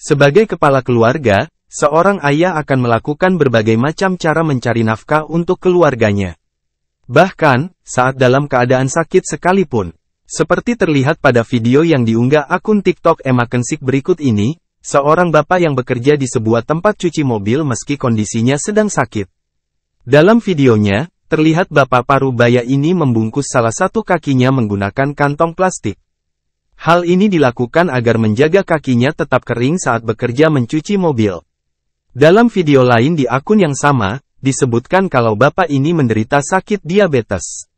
Sebagai kepala keluarga, seorang ayah akan melakukan berbagai macam cara mencari nafkah untuk keluarganya. Bahkan, saat dalam keadaan sakit sekalipun. Seperti terlihat pada video yang diunggah akun TikTok Emma Kensik berikut ini, seorang bapak yang bekerja di sebuah tempat cuci mobil meski kondisinya sedang sakit. Dalam videonya, terlihat bapak parubaya ini membungkus salah satu kakinya menggunakan kantong plastik. Hal ini dilakukan agar menjaga kakinya tetap kering saat bekerja mencuci mobil. Dalam video lain di akun yang sama, disebutkan kalau bapak ini menderita sakit diabetes.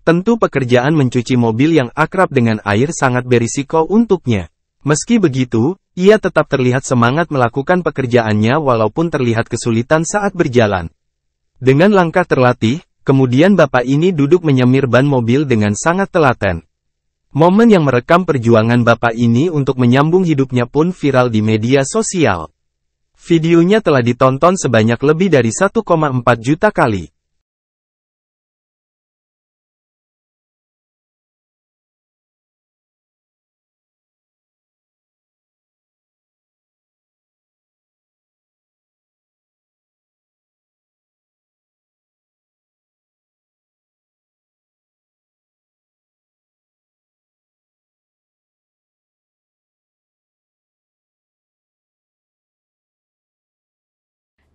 Tentu pekerjaan mencuci mobil yang akrab dengan air sangat berisiko untuknya. Meski begitu, ia tetap terlihat semangat melakukan pekerjaannya walaupun terlihat kesulitan saat berjalan. Dengan langkah terlatih, kemudian bapak ini duduk menyemir ban mobil dengan sangat telaten. Momen yang merekam perjuangan bapak ini untuk menyambung hidupnya pun viral di media sosial. Videonya telah ditonton sebanyak lebih dari 1,4 juta kali.